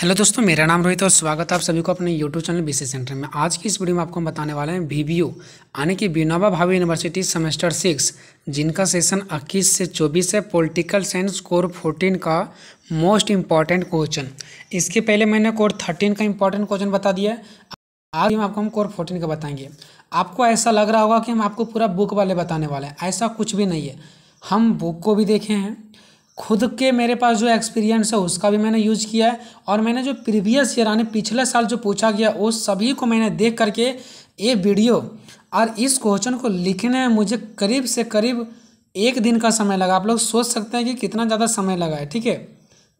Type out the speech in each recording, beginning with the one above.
hello दोस्तों मेरा नाम रोहित और स्वागत है आप सभी को अपने यूट्यूब चैनल सी सेंटर में आज की इस वीडियो में आपको हम बताने वाले हैं यू यानी कि Vinoba Bhave university semester six जिनका सेशन 21 से 24 है पॉलिटिकल साइंस कोर 14 का मोस्ट इम्पॉर्टेंट क्वेश्चन इसके पहले मैंने कोर 13 का इम्पॉर्टेंट क्वेश्चन बता दिया आज हम आपको हम कोर फोर्टीन का बताएंगे आपको ऐसा लग रहा होगा कि हम आपको पूरा बुक वाले बताने वाले हैं ऐसा कुछ भी नहीं है हम बुक को भी देखे हैं खुद के मेरे पास जो एक्सपीरियंस है उसका भी मैंने यूज किया है और मैंने जो प्रीवियस ईयर यानी पिछले साल जो पूछा गया वो सभी को मैंने देख करके ये वीडियो और इस क्वेश्चन को लिखने में मुझे करीब से करीब एक दिन का समय लगा आप लोग सोच सकते हैं कि कितना ज़्यादा समय लगा है ठीक है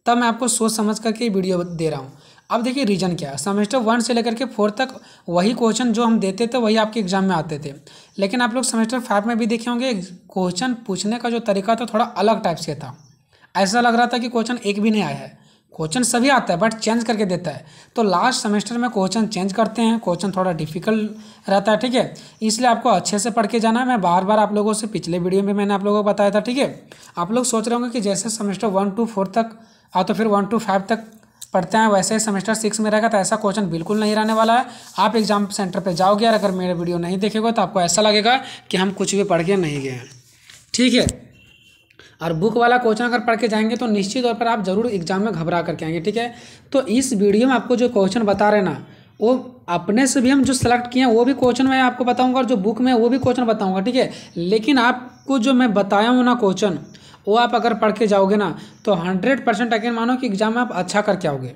तब मैं आपको सोच समझ करके वीडियो दे रहा हूँ अब देखिए रीजन क्या है सेमेस्टर वन से लेकर के फोर तक वही क्वेश्चन जो हम देते थे वही आपके एग्जाम में आते थे लेकिन आप लोग सेमेस्टर फाइव में भी देखे होंगे क्वेश्चन पूछने का जो तरीका था थोड़ा अलग टाइप से था ऐसा लग रहा था कि क्वेश्चन एक भी नहीं आया है क्वेश्चन सभी आता है बट चेंज करके देता है तो लास्ट सेमेस्टर में क्वेश्चन चेंज करते हैं क्वेश्चन थोड़ा डिफिकल्ट रहता है ठीक है इसलिए आपको अच्छे से पढ़ के जाना है मैं बार बार आप लोगों से पिछले वीडियो में मैंने आप लोगों को बताया था ठीक है आप लोग सोच रहे होंगे कि जैसे सेमेस्टर वन टू फोर तक आ हाँ, तो फिर वन टू फाइव तक पढ़ते हैं वैसे ही सेमेस्टर सिक्स में रहेगा तो ऐसा क्वेश्चन बिल्कुल नहीं रहने वाला है आप एग्जाम सेंटर पर जाओगे और अगर मेरे वीडियो नहीं देखेगा तो आपको ऐसा लगेगा कि हम कुछ भी पढ़ के नहीं गए ठीक है और बुक वाला क्वेश्चन अगर पढ़ के जाएंगे तो निश्चित तौर पर आप जरूर एग्जाम में घबरा करके आएंगे ठीक है तो इस वीडियो में आपको जो क्वेश्चन बता रहे ना वो अपने से भी हम जो सेलेक्ट किए हैं वो भी क्वेश्चन मैं आपको बताऊंगा और जो बुक में वो भी क्वेश्चन बताऊंगा ठीक है लेकिन आपको जो मैं बताया हूँ ना क्वेश्चन वो आप अगर पढ़ के जाओगे ना तो हंड्रेड परसेंट अगेन मानो कि एग्जाम में आप अच्छा करके आओगे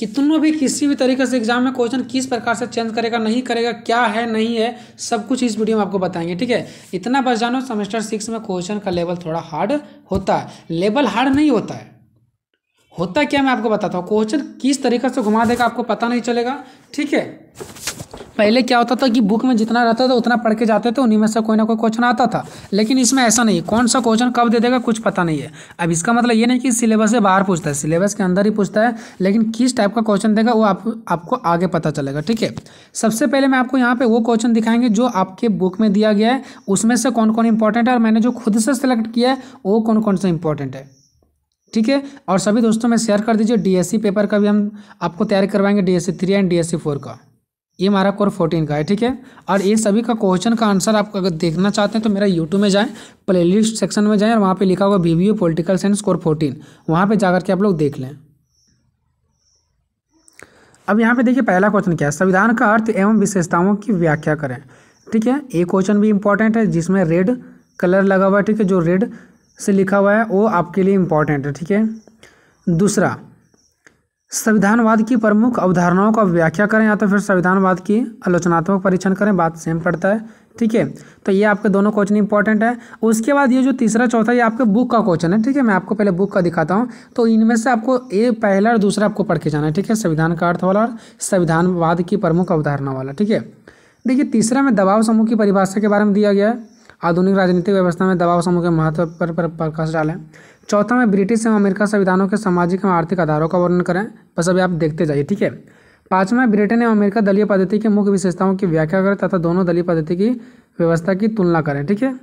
कि तुम भी किसी भी तरीके से एग्जाम में क्वेश्चन किस प्रकार से चेंज करेगा नहीं करेगा क्या है नहीं है सब कुछ इस वीडियो में आपको बताएंगे ठीक है इतना बस जानो सेमेस्टर सिक्स में क्वेश्चन का लेवल थोड़ा हार्ड होता है लेवल हार्ड नहीं होता है होता क्या मैं आपको बताता हूँ क्वेश्चन किस तरीके से घुमा देगा आपको पता नहीं चलेगा ठीक है पहले क्या होता था कि बुक में जितना रहता था उतना पढ़ के जाते थे उन्हीं में से कोई ना कोई क्वेश्चन आता था लेकिन इसमें ऐसा नहीं कौन सा क्वेश्चन कब दे देगा कुछ पता नहीं है अब इसका मतलब ये नहीं कि सिलेबस से बाहर पूछता है सिलेबस के अंदर ही पूछता है लेकिन किस टाइप का क्वेश्चन देगा वो आप, आपको आगे पता चलेगा ठीक है सबसे पहले मैं आपको यहाँ पर वो क्वेश्चन दिखाएंगे जो आपके बुक में दिया गया है उसमें से कौन कौन इंपॉर्टेंट है और मैंने जो खुद से सिलेक्ट किया है वो कौन कौन सा इंपॉर्टेंट है ठीक है और सभी दोस्तों में शेयर कर दीजिए डीएससी पेपर e का भी हम आपको तैयारी करवाएंगे DSC three and DSC four का ये हमारा कोर फोर्टीन का है ठीक है और ये सभी का क्वेश्चन का आंसर आप अगर देखना चाहते हैं तो मेरा यूट्यूब में जाएं प्लेलिस्ट सेक्शन में जाएं और वहाँ पे लिखा हुआ B B political science core fourteen वहाँ पे जाकर के आप लोग देख लें अब यहाँ पे देखिए पहला क्वेश्चन क्या है संविधान का अर्थ एवं विशेषताओं की व्याख्या करें ठीक है एक क्वेश्चन भी इंपॉर्टेंट है जिसमें रेड कलर लगा हुआ है ठीक है जो रेड से लिखा हुआ है वो आपके लिए इम्पॉर्टेंट है ठीक है दूसरा संविधानवाद की प्रमुख अवधारणाओं का व्याख्या करें या तो फिर संविधानवाद की आलोचनात्मक परीक्षण करें बात सेम पड़ता है ठीक है तो ये आपके दोनों क्वेश्चन इंपॉर्टेंट है उसके बाद ये जो तीसरा चौथा ये आपके बुक का क्वेश्चन है ठीक है मैं आपको पहले बुक का दिखाता हूँ तो इनमें से आपको ये पहला और दूसरा आपको पढ़ के जाना है ठीक है संविधान का अर्थ वाला और संविधानवाद की प्रमुख अवधारणा वाला ठीक है देखिए तीसरा में दबाव समूह की परिभाषा के बारे में दिया गया है आधुनिक राजनीतिक व्यवस्था में दबाव समूह के महत्व पर प्रकाश डालें चौथा में ब्रिटिश एवं अमेरिका संविधानों के सामाजिक एवं आर्थिक आधारों का वर्णन करें बस अभी आप देखते जाइए ठीक है पाँचवा ब्रिटेन एवं अमेरिका दलीय पद्धति के मुख्य विशेषताओं की व्याख्या करें तथा दोनों दलीय पद्धति की व्यवस्था की तुलना करें ठीक है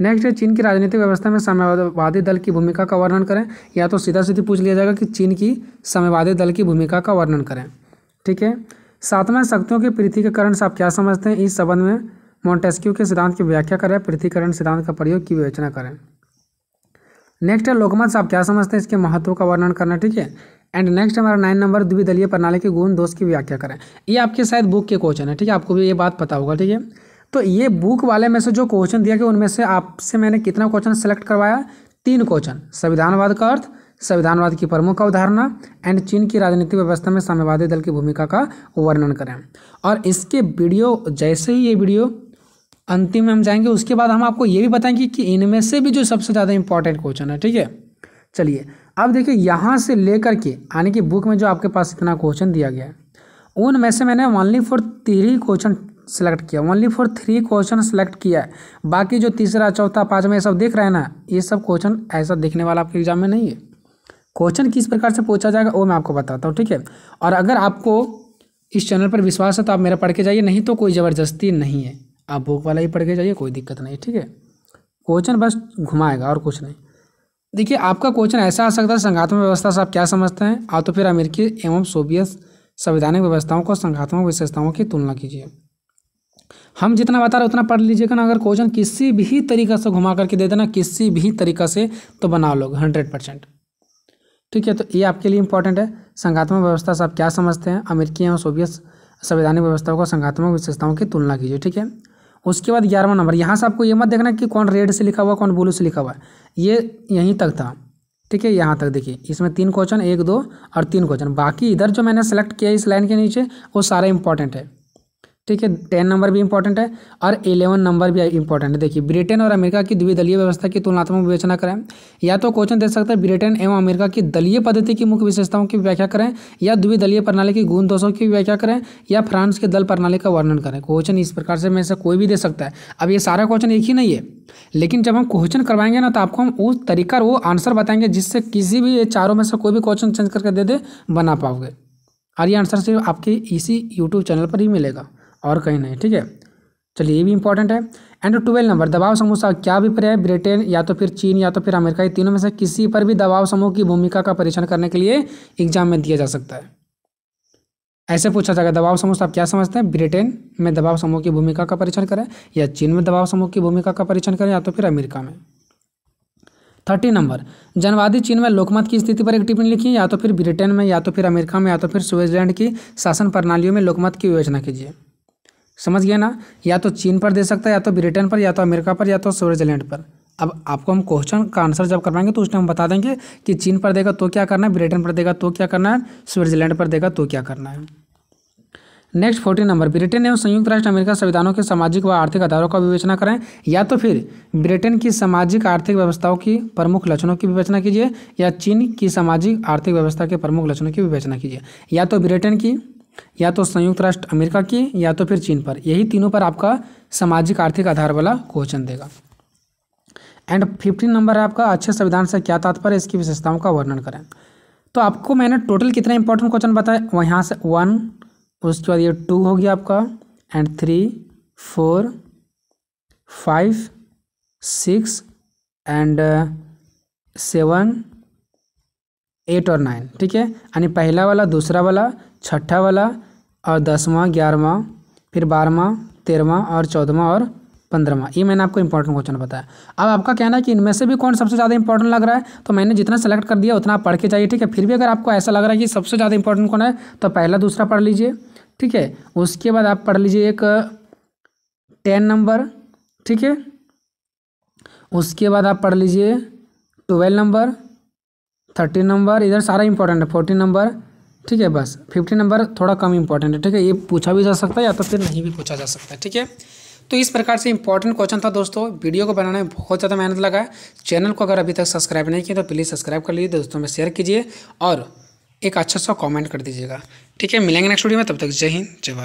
नेक्स्ट है चीन की राजनीतिक व्यवस्था में समयवादी दल की भूमिका का वर्णन करें या तो सीधा सीधी पूछ लिया जाएगा कि चीन की समयवादी दल की भूमिका का वर्णन करें ठीक है सातवां शक्तियों के पृथ्वीकरण से आप क्या समझते हैं इस संबंध में मोन्टेस्क्यू के सिद्धांत की व्याख्या करें पृथ्वीकरण सिद्धांत का प्रयोग की विवेचना करें नेक्स्ट है लोकमत साहब क्या समझते हैं इसके महत्व का वर्णन करना ठीक है एंड नेक्स्ट हमारा नाइन नंबर द्विदलीय प्रणाली के गुण दोष की व्याख्या करें ये आपके शायद बुक के क्वेश्चन है ठीक है आपको भी ये बात पता होगा ठीक है तो ये बुक वाले में से जो क्वेश्चन दिया गया उनमें से आपसे मैंने कितना क्वेश्चन सेलेक्ट करवाया तीन क्वेश्चन संविधानवाद का अर्थ संविधानवाद की प्रमुख अवधारणा एंड चीन की राजनीतिक व्यवस्था में साम्यवादी दल की भूमिका का वर्णन करें और इसके वीडियो जैसे ही ये वीडियो अंतिम में हम जाएंगे उसके बाद हम आपको ये भी बताएंगे कि इनमें से भी जो सबसे ज़्यादा इंपॉर्टेंट क्वेश्चन है ठीक है चलिए अब देखिए यहाँ से लेकर के यानी कि बुक में जो आपके पास इतना क्वेश्चन दिया गया है उनमें से मैंने only four three question select किया only four three question select किया है बाकी जो तीसरा चौथा पाँचवा ये सब देख रहे हैं ना ये सब क्वेश्चन ऐसा दिखने वाला आपके एग्जाम में नहीं है क्वेश्चन किस प्रकार से पूछा जाएगा वो मैं आपको बताता हूँ ठीक है और अगर आपको इस चैनल पर विश्वास है तो आप मेरा पढ़ के जाइए नहीं तो कोई ज़बरदस्ती नहीं है आप बुक वाला ही पढ़ के जाइए कोई दिक्कत नहीं ठीक है क्वेश्चन बस घुमाएगा और कुछ नहीं देखिए आपका क्वेश्चन ऐसा आ सकता है संघात्मक व्यवस्था से आप क्या समझते हैं आप तो फिर अमेरिकी एवं सोवियत संवैधानिक व्यवस्थाओं को संघात्मक विशेषताओं की तुलना कीजिए हम जितना बता रहे उतना पढ़ लीजिएगा ना अगर क्वेश्चन किसी भी तरीका से घुमा करके दे देना किसी भी तरीका से तो बना लोग हंड्रेड परसेंट ठीक है तो ये आपके लिए इंपॉर्टेंट है संघात्मक व्यवस्था से आप क्या समझते हैं अमेरिकी एवं सोवियत संवैधानिक व्यवस्थाओं को संघात्मक विशेषताओं की तुलना कीजिए ठीक है उसके बाद ग्यारहवा नंबर यहाँ से आपको ये मत देखना कि कौन रेड से लिखा हुआ कौन ब्लू से लिखा हुआ ये यहीं तक था ठीक है यहाँ तक देखिए इसमें तीन क्वेश्चन एक दो और तीन क्वेश्चन बाकी इधर जो मैंने सेलेक्ट किया इस लाइन के नीचे वो सारा इंपॉर्टेंट है ठीक है टेन नंबर भी इंपॉर्टेंट है और इलेवन नंबर भी इंपॉर्टेंट है देखिए ब्रिटेन और अमेरिका की द्विदलीय व्यवस्था की तुलनात्मक विवेचना करें या तो क्वेश्चन दे सकते हैं ब्रिटेन एवं अमेरिका की दलीय पद्धति की मुख्य विशेषताओं की व्याख्या करें या द्विदलीय प्रणाली की गुण दोषों की व्याख्या करें या फ्रांस के दल प्रणाली का वर्णन करें क्वेश्चन इस प्रकार से मैं कोई भी दे सकता है अब ये सारा क्वेश्चन एक ही नहीं है लेकिन जब हम क्वेश्चन करवाएंगे ना तो आपको हम उस तरीका वो आंसर बताएंगे जिससे किसी भी चारों में से कोई भी क्वेश्चन चेंज करके दे दे बना पाओगे और ये आंसर सिर्फ आपके इसी यूट्यूब चैनल पर ही मिलेगा और कहीं नहीं ठीक है चलिए ये भी इंपॉर्टेंट है एंड ट्वेल्व नंबर दबाव समूह का क्या अभिप्राय है ब्रिटेन या तो फिर चीन या तो फिर अमेरिका ये तीनों में से किसी पर भी दबाव समूह की भूमिका का परीक्षण करने के लिए एग्जाम में दिया जा सकता है ऐसे पूछा जाएगा दबाव समूह आप क्या समझते हैं ब्रिटेन में दबाव समूह की भूमिका का परीक्षण करें या चीन में दबाव समूह की भूमिका का परीक्षण करें या तो फिर अमेरिका में थर्टी नंबर जनवादी चीन में लोकमत की स्थिति पर एक टिप्पणी लिखिए या तो फिर ब्रिटेन में या तो फिर अमेरिका में या तो फिर स्विट्जरलैंड की शासन प्रणालियों में लोकमत की योजना कीजिए समझ गया ना या तो चीन पर दे सकता है या तो ब्रिटेन पर या तो अमेरिका पर या तो स्विट्जरलैंड पर अब आपको हम क्वेश्चन का आंसर जब करवाएंगे तो उस हम बता देंगे कि चीन पर देगा तो क्या करना है ब्रिटेन पर देगा तो क्या करना है स्विट्जरलैंड पर देगा तो क्या करना है नेक्स्ट फोर्टीन नंबर ब्रिटेन एवं संयुक्त राष्ट्र अमेरिका संविधानों के सामाजिक व आर्थिक आधारों का विवेचना करें या तो फिर ब्रिटेन की सामाजिक आर्थिक व्यवस्थाओं की प्रमुख लक्षणों की विवेचना कीजिए या चीन की सामाजिक आर्थिक व्यवस्था के प्रमुख लक्षणों की विवेचना कीजिए या तो ब्रिटेन की या तो संयुक्त राष्ट्र अमेरिका की या तो फिर चीन पर यही तीनों पर आपका सामाजिक आर्थिक आधार वाला क्वेश्चन देगा एंड फिफ्टीन नंबर है आपका अच्छे संविधान से क्या तात्पर्य इसकी विशेषताओं का वर्णन करें तो आपको मैंने टोटल कितना इंपॉर्टेंट क्वेश्चन वह यहाँ से वन उसके बाद ये टू हो गया आपका and three four five six and seven eight और नाइन ठीक है यानी पहला वाला दूसरा वाला छठा वाला और दसवां ग्यारहवा फिर बारहवा तेरहवा और चौदहवा और पंद्रहवा ये मैंने आपको इंपॉर्टेंट क्वेश्चन बताया अब आपका कहना है कि इनमें से भी कौन सबसे ज़्यादा इंपॉर्टेंट लग रहा है तो मैंने जितना सेलेक्ट कर दिया उतना पढ़ के चाहिए ठीक है फिर भी अगर आपको ऐसा लग रहा है कि सबसे ज़्यादा इंपॉर्टेंट कौन है तो पहला दूसरा पढ़ लीजिए ठीक है उसके बाद आप पढ़ लीजिए एक टेन नंबर ठीक है उसके बाद आप पढ़ लीजिए ट्वेल्व नंबर थर्टीन नंबर इधर सारा इंपॉर्टेंट है फोर्टीन नंबर ठीक है बस फिफ्टी नंबर थोड़ा कम इंपॉर्टेंट है ठीक है ये पूछा भी जा सकता है या तो फिर नहीं भी पूछा जा सकता है ठीक है तो इस प्रकार से इंपॉर्टेंट क्वेश्चन था दोस्तों वीडियो को बनाने में बहुत ज़्यादा मेहनत लगा है चैनल को अगर अभी तक सब्सक्राइब नहीं किया तो प्लीज़ सब्सक्राइब कर लीजिए दोस्तों में शेयर कीजिए और एक अच्छा सा कॉमेंट कर दीजिएगा ठीक है मिलेंगे नेक्स्ट वीडियो में तब तक जय हिंद जय